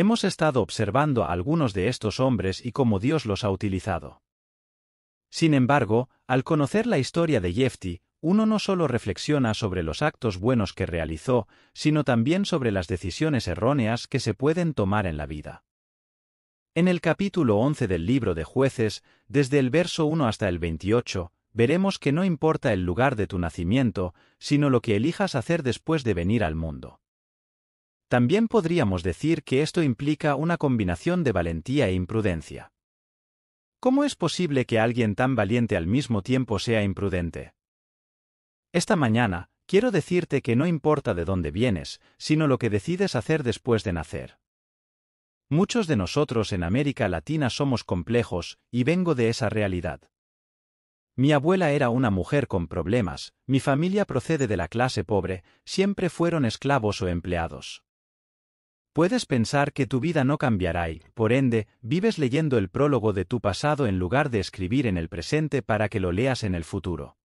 Hemos estado observando a algunos de estos hombres y cómo Dios los ha utilizado. Sin embargo, al conocer la historia de Yefti, uno no solo reflexiona sobre los actos buenos que realizó, sino también sobre las decisiones erróneas que se pueden tomar en la vida. En el capítulo 11 del libro de jueces, desde el verso 1 hasta el 28, veremos que no importa el lugar de tu nacimiento, sino lo que elijas hacer después de venir al mundo. También podríamos decir que esto implica una combinación de valentía e imprudencia. ¿Cómo es posible que alguien tan valiente al mismo tiempo sea imprudente? Esta mañana, quiero decirte que no importa de dónde vienes, sino lo que decides hacer después de nacer. Muchos de nosotros en América Latina somos complejos, y vengo de esa realidad. Mi abuela era una mujer con problemas, mi familia procede de la clase pobre, siempre fueron esclavos o empleados. Puedes pensar que tu vida no cambiará y, por ende, vives leyendo el prólogo de tu pasado en lugar de escribir en el presente para que lo leas en el futuro.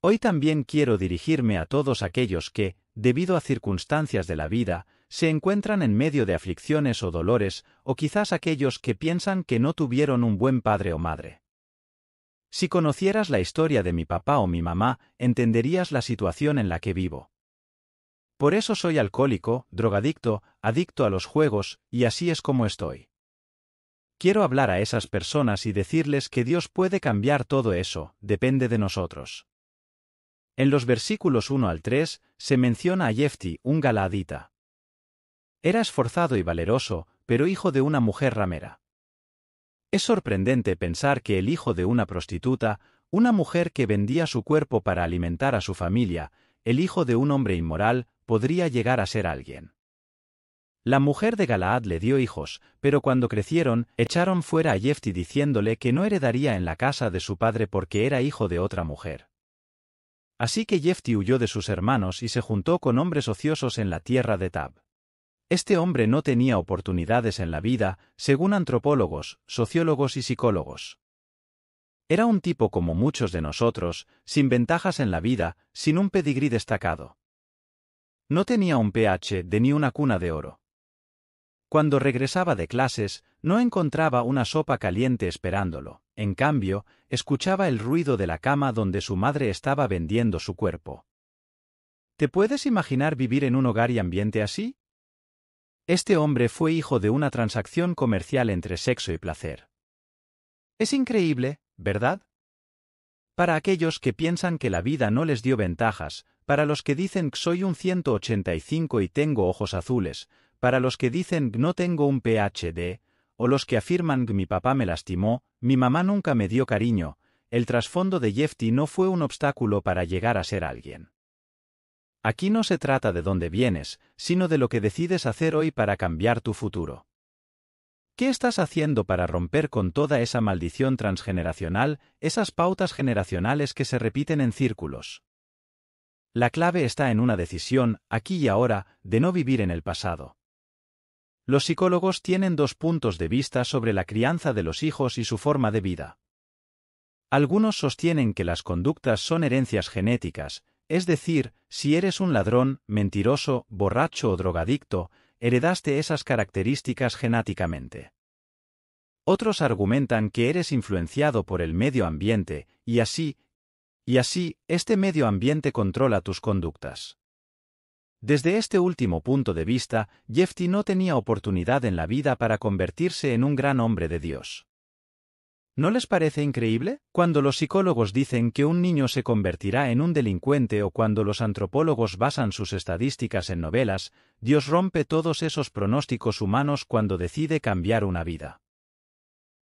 Hoy también quiero dirigirme a todos aquellos que, debido a circunstancias de la vida, se encuentran en medio de aflicciones o dolores, o quizás aquellos que piensan que no tuvieron un buen padre o madre. Si conocieras la historia de mi papá o mi mamá, entenderías la situación en la que vivo. Por eso soy alcohólico, drogadicto, adicto a los juegos, y así es como estoy. Quiero hablar a esas personas y decirles que Dios puede cambiar todo eso, depende de nosotros. En los versículos 1 al 3, se menciona a Jefti, un galadita. Era esforzado y valeroso, pero hijo de una mujer ramera. Es sorprendente pensar que el hijo de una prostituta, una mujer que vendía su cuerpo para alimentar a su familia, el hijo de un hombre inmoral, podría llegar a ser alguien. La mujer de Galaad le dio hijos, pero cuando crecieron, echaron fuera a Jefti diciéndole que no heredaría en la casa de su padre porque era hijo de otra mujer. Así que Jefti huyó de sus hermanos y se juntó con hombres ociosos en la tierra de Tab. Este hombre no tenía oportunidades en la vida, según antropólogos, sociólogos y psicólogos. Era un tipo como muchos de nosotros, sin ventajas en la vida, sin un pedigrí destacado. No tenía un PH de ni una cuna de oro. Cuando regresaba de clases, no encontraba una sopa caliente esperándolo. En cambio, escuchaba el ruido de la cama donde su madre estaba vendiendo su cuerpo. ¿Te puedes imaginar vivir en un hogar y ambiente así? Este hombre fue hijo de una transacción comercial entre sexo y placer. Es increíble, ¿verdad? Para aquellos que piensan que la vida no les dio ventajas, para los que dicen que soy un 185 y tengo ojos azules, para los que dicen que no tengo un PhD, o los que afirman que mi papá me lastimó, mi mamá nunca me dio cariño, el trasfondo de Jefty no fue un obstáculo para llegar a ser alguien. Aquí no se trata de dónde vienes, sino de lo que decides hacer hoy para cambiar tu futuro. ¿Qué estás haciendo para romper con toda esa maldición transgeneracional, esas pautas generacionales que se repiten en círculos? La clave está en una decisión, aquí y ahora, de no vivir en el pasado. Los psicólogos tienen dos puntos de vista sobre la crianza de los hijos y su forma de vida. Algunos sostienen que las conductas son herencias genéticas, es decir, si eres un ladrón, mentiroso, borracho o drogadicto, heredaste esas características genéticamente. Otros argumentan que eres influenciado por el medio ambiente, y así, y así, este medio ambiente controla tus conductas. Desde este último punto de vista, Jefty no tenía oportunidad en la vida para convertirse en un gran hombre de Dios. ¿No les parece increíble? Cuando los psicólogos dicen que un niño se convertirá en un delincuente o cuando los antropólogos basan sus estadísticas en novelas, Dios rompe todos esos pronósticos humanos cuando decide cambiar una vida.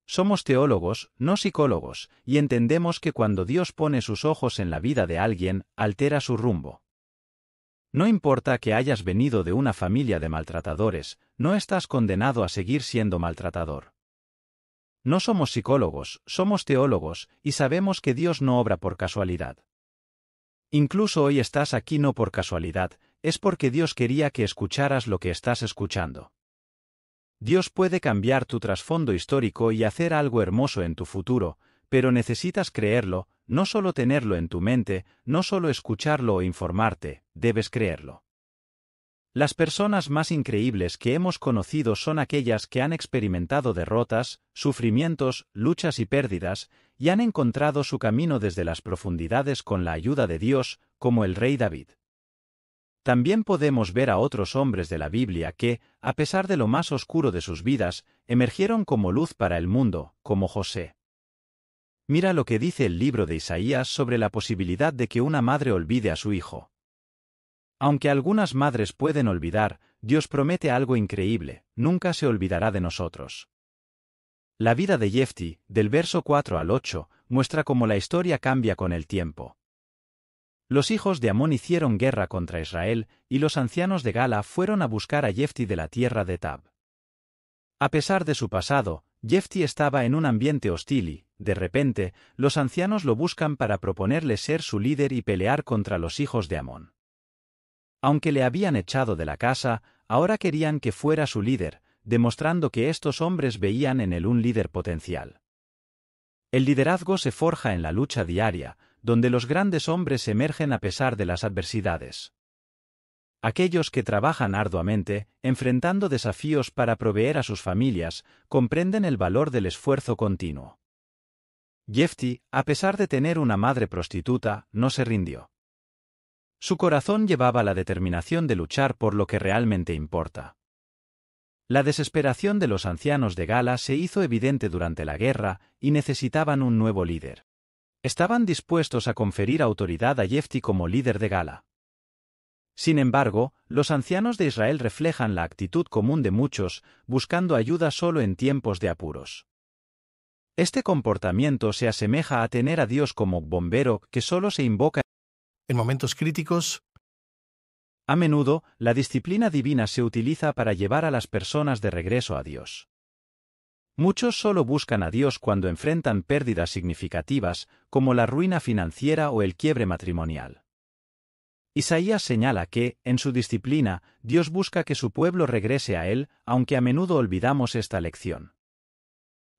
Somos teólogos, no psicólogos, y entendemos que cuando Dios pone sus ojos en la vida de alguien, altera su rumbo. No importa que hayas venido de una familia de maltratadores, no estás condenado a seguir siendo maltratador. No somos psicólogos, somos teólogos, y sabemos que Dios no obra por casualidad. Incluso hoy estás aquí no por casualidad, es porque Dios quería que escucharas lo que estás escuchando. Dios puede cambiar tu trasfondo histórico y hacer algo hermoso en tu futuro, pero necesitas creerlo, no solo tenerlo en tu mente, no solo escucharlo o informarte, debes creerlo. Las personas más increíbles que hemos conocido son aquellas que han experimentado derrotas, sufrimientos, luchas y pérdidas, y han encontrado su camino desde las profundidades con la ayuda de Dios, como el rey David. También podemos ver a otros hombres de la Biblia que, a pesar de lo más oscuro de sus vidas, emergieron como luz para el mundo, como José. Mira lo que dice el libro de Isaías sobre la posibilidad de que una madre olvide a su hijo. Aunque algunas madres pueden olvidar, Dios promete algo increíble, nunca se olvidará de nosotros. La vida de Yefti, del verso 4 al 8, muestra cómo la historia cambia con el tiempo. Los hijos de Amón hicieron guerra contra Israel, y los ancianos de Gala fueron a buscar a Yefti de la tierra de Tab. A pesar de su pasado, Jefti estaba en un ambiente hostil y, de repente, los ancianos lo buscan para proponerle ser su líder y pelear contra los hijos de Amón. Aunque le habían echado de la casa, ahora querían que fuera su líder, demostrando que estos hombres veían en él un líder potencial. El liderazgo se forja en la lucha diaria, donde los grandes hombres emergen a pesar de las adversidades. Aquellos que trabajan arduamente, enfrentando desafíos para proveer a sus familias, comprenden el valor del esfuerzo continuo. Jefty, a pesar de tener una madre prostituta, no se rindió. Su corazón llevaba la determinación de luchar por lo que realmente importa. La desesperación de los ancianos de Gala se hizo evidente durante la guerra y necesitaban un nuevo líder. Estaban dispuestos a conferir autoridad a Yefti como líder de Gala. Sin embargo, los ancianos de Israel reflejan la actitud común de muchos, buscando ayuda solo en tiempos de apuros. Este comportamiento se asemeja a tener a Dios como bombero que solo se invoca en momentos críticos. A menudo, la disciplina divina se utiliza para llevar a las personas de regreso a Dios. Muchos solo buscan a Dios cuando enfrentan pérdidas significativas, como la ruina financiera o el quiebre matrimonial. Isaías señala que, en su disciplina, Dios busca que su pueblo regrese a Él, aunque a menudo olvidamos esta lección.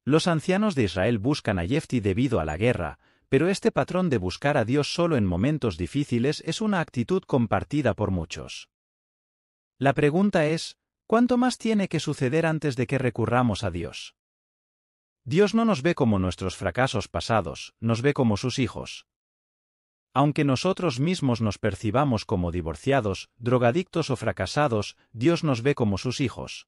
Los ancianos de Israel buscan a Yefti debido a la guerra, pero este patrón de buscar a Dios solo en momentos difíciles es una actitud compartida por muchos. La pregunta es, ¿cuánto más tiene que suceder antes de que recurramos a Dios? Dios no nos ve como nuestros fracasos pasados, nos ve como sus hijos. Aunque nosotros mismos nos percibamos como divorciados, drogadictos o fracasados, Dios nos ve como sus hijos.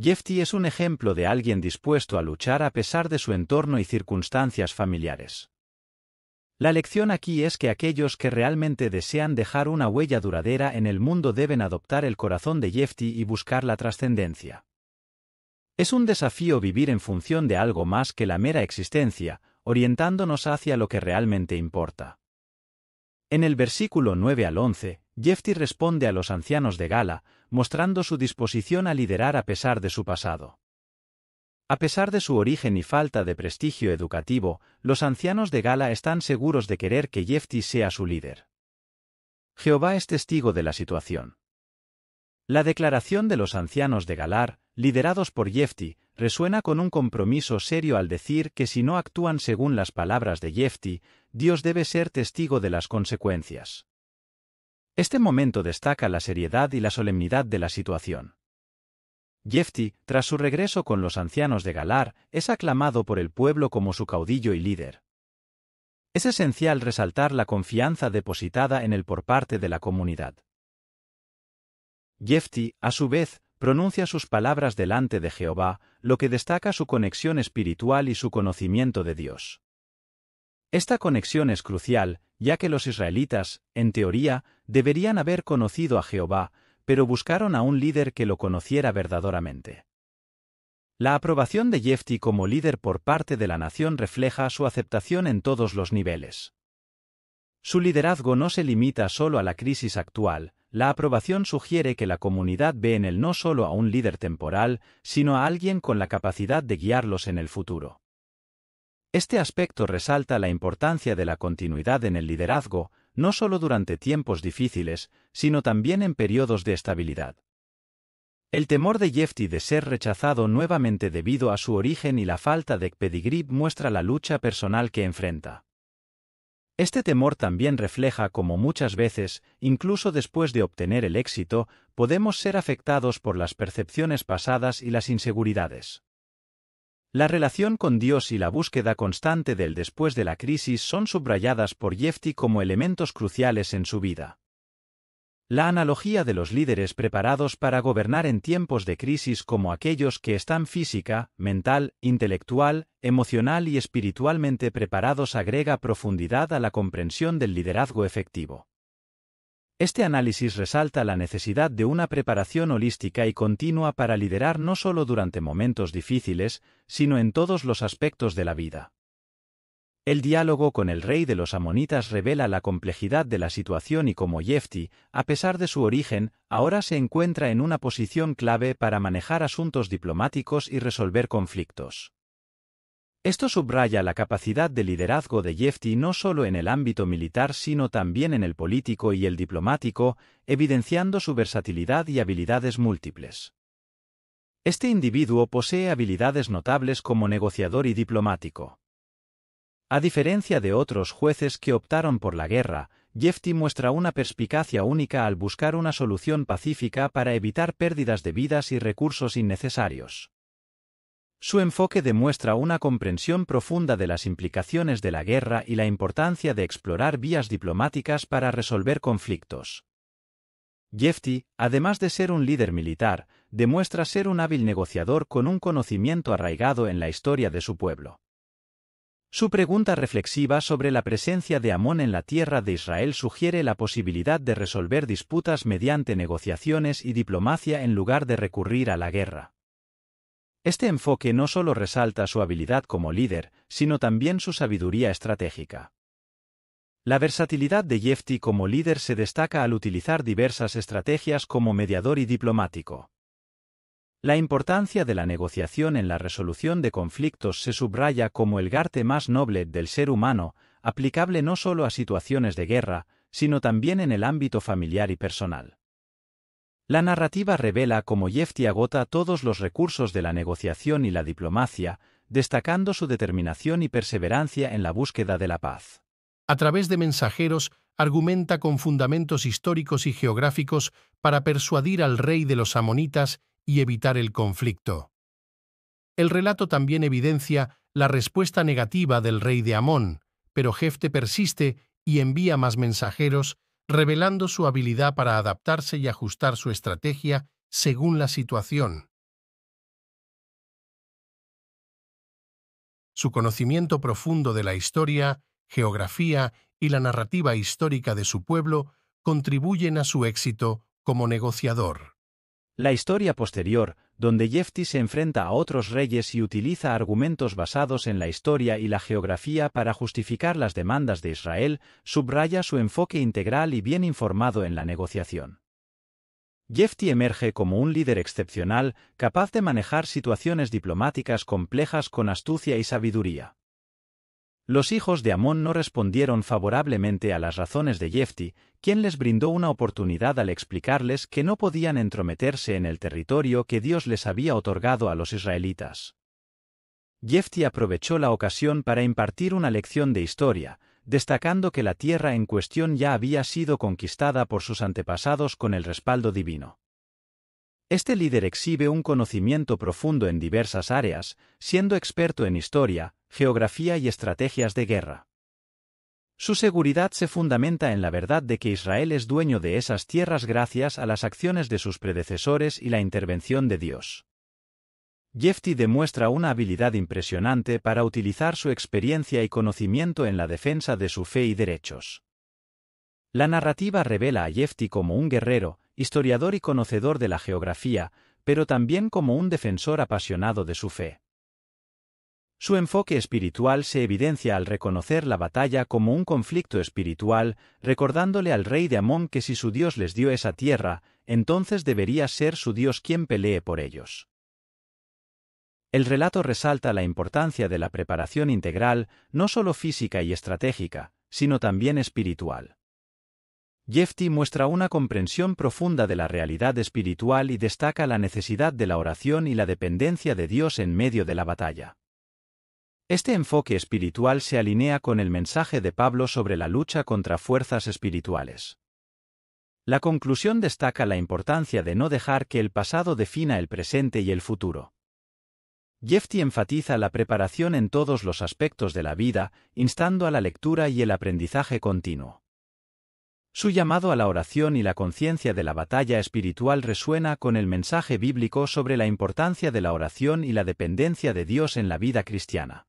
Jeffy es un ejemplo de alguien dispuesto a luchar a pesar de su entorno y circunstancias familiares. La lección aquí es que aquellos que realmente desean dejar una huella duradera en el mundo deben adoptar el corazón de Jeffy y buscar la trascendencia. Es un desafío vivir en función de algo más que la mera existencia, orientándonos hacia lo que realmente importa. En el versículo 9 al 11, Jefti responde a los ancianos de Gala, mostrando su disposición a liderar a pesar de su pasado. A pesar de su origen y falta de prestigio educativo, los ancianos de Gala están seguros de querer que Jefti sea su líder. Jehová es testigo de la situación. La declaración de los ancianos de Galar, liderados por Jefti, resuena con un compromiso serio al decir que si no actúan según las palabras de Jefti, Dios debe ser testigo de las consecuencias. Este momento destaca la seriedad y la solemnidad de la situación. Jefti, tras su regreso con los ancianos de Galar, es aclamado por el pueblo como su caudillo y líder. Es esencial resaltar la confianza depositada en él por parte de la comunidad. Jefti, a su vez, pronuncia sus palabras delante de Jehová, lo que destaca su conexión espiritual y su conocimiento de Dios. Esta conexión es crucial, ya que los israelitas, en teoría, deberían haber conocido a Jehová, pero buscaron a un líder que lo conociera verdaderamente. La aprobación de Jefti como líder por parte de la nación refleja su aceptación en todos los niveles. Su liderazgo no se limita solo a la crisis actual, la aprobación sugiere que la comunidad ve en él no solo a un líder temporal, sino a alguien con la capacidad de guiarlos en el futuro. Este aspecto resalta la importancia de la continuidad en el liderazgo, no solo durante tiempos difíciles, sino también en periodos de estabilidad. El temor de Jefty de ser rechazado nuevamente debido a su origen y la falta de pedigrí muestra la lucha personal que enfrenta. Este temor también refleja cómo muchas veces, incluso después de obtener el éxito, podemos ser afectados por las percepciones pasadas y las inseguridades. La relación con Dios y la búsqueda constante del después de la crisis son subrayadas por Yefti como elementos cruciales en su vida. La analogía de los líderes preparados para gobernar en tiempos de crisis como aquellos que están física, mental, intelectual, emocional y espiritualmente preparados agrega profundidad a la comprensión del liderazgo efectivo. Este análisis resalta la necesidad de una preparación holística y continua para liderar no solo durante momentos difíciles, sino en todos los aspectos de la vida. El diálogo con el rey de los amonitas revela la complejidad de la situación y cómo Yefti, a pesar de su origen, ahora se encuentra en una posición clave para manejar asuntos diplomáticos y resolver conflictos. Esto subraya la capacidad de liderazgo de Yefti no solo en el ámbito militar sino también en el político y el diplomático, evidenciando su versatilidad y habilidades múltiples. Este individuo posee habilidades notables como negociador y diplomático. A diferencia de otros jueces que optaron por la guerra, Jefti muestra una perspicacia única al buscar una solución pacífica para evitar pérdidas de vidas y recursos innecesarios. Su enfoque demuestra una comprensión profunda de las implicaciones de la guerra y la importancia de explorar vías diplomáticas para resolver conflictos. Jefti, además de ser un líder militar, demuestra ser un hábil negociador con un conocimiento arraigado en la historia de su pueblo. Su pregunta reflexiva sobre la presencia de Amón en la tierra de Israel sugiere la posibilidad de resolver disputas mediante negociaciones y diplomacia en lugar de recurrir a la guerra. Este enfoque no solo resalta su habilidad como líder, sino también su sabiduría estratégica. La versatilidad de Yefti como líder se destaca al utilizar diversas estrategias como mediador y diplomático. La importancia de la negociación en la resolución de conflictos se subraya como el garte más noble del ser humano, aplicable no solo a situaciones de guerra, sino también en el ámbito familiar y personal. La narrativa revela cómo Yefti agota todos los recursos de la negociación y la diplomacia, destacando su determinación y perseverancia en la búsqueda de la paz. A través de mensajeros, argumenta con fundamentos históricos y geográficos para persuadir al rey de los amonitas y evitar el conflicto. El relato también evidencia la respuesta negativa del rey de Amón, pero Jefte persiste y envía más mensajeros, revelando su habilidad para adaptarse y ajustar su estrategia según la situación. Su conocimiento profundo de la historia, geografía y la narrativa histórica de su pueblo contribuyen a su éxito como negociador. La historia posterior, donde Yefti se enfrenta a otros reyes y utiliza argumentos basados en la historia y la geografía para justificar las demandas de Israel, subraya su enfoque integral y bien informado en la negociación. Yefti emerge como un líder excepcional, capaz de manejar situaciones diplomáticas complejas con astucia y sabiduría. Los hijos de Amón no respondieron favorablemente a las razones de Jefti, quien les brindó una oportunidad al explicarles que no podían entrometerse en el territorio que Dios les había otorgado a los israelitas. Jefti aprovechó la ocasión para impartir una lección de historia, destacando que la tierra en cuestión ya había sido conquistada por sus antepasados con el respaldo divino. Este líder exhibe un conocimiento profundo en diversas áreas, siendo experto en historia, geografía y estrategias de guerra. Su seguridad se fundamenta en la verdad de que Israel es dueño de esas tierras gracias a las acciones de sus predecesores y la intervención de Dios. Jefti demuestra una habilidad impresionante para utilizar su experiencia y conocimiento en la defensa de su fe y derechos. La narrativa revela a Jefti como un guerrero, historiador y conocedor de la geografía, pero también como un defensor apasionado de su fe. Su enfoque espiritual se evidencia al reconocer la batalla como un conflicto espiritual, recordándole al rey de Amón que si su Dios les dio esa tierra, entonces debería ser su Dios quien pelee por ellos. El relato resalta la importancia de la preparación integral, no solo física y estratégica, sino también espiritual. Jefti muestra una comprensión profunda de la realidad espiritual y destaca la necesidad de la oración y la dependencia de Dios en medio de la batalla. Este enfoque espiritual se alinea con el mensaje de Pablo sobre la lucha contra fuerzas espirituales. La conclusión destaca la importancia de no dejar que el pasado defina el presente y el futuro. Jefti enfatiza la preparación en todos los aspectos de la vida, instando a la lectura y el aprendizaje continuo. Su llamado a la oración y la conciencia de la batalla espiritual resuena con el mensaje bíblico sobre la importancia de la oración y la dependencia de Dios en la vida cristiana.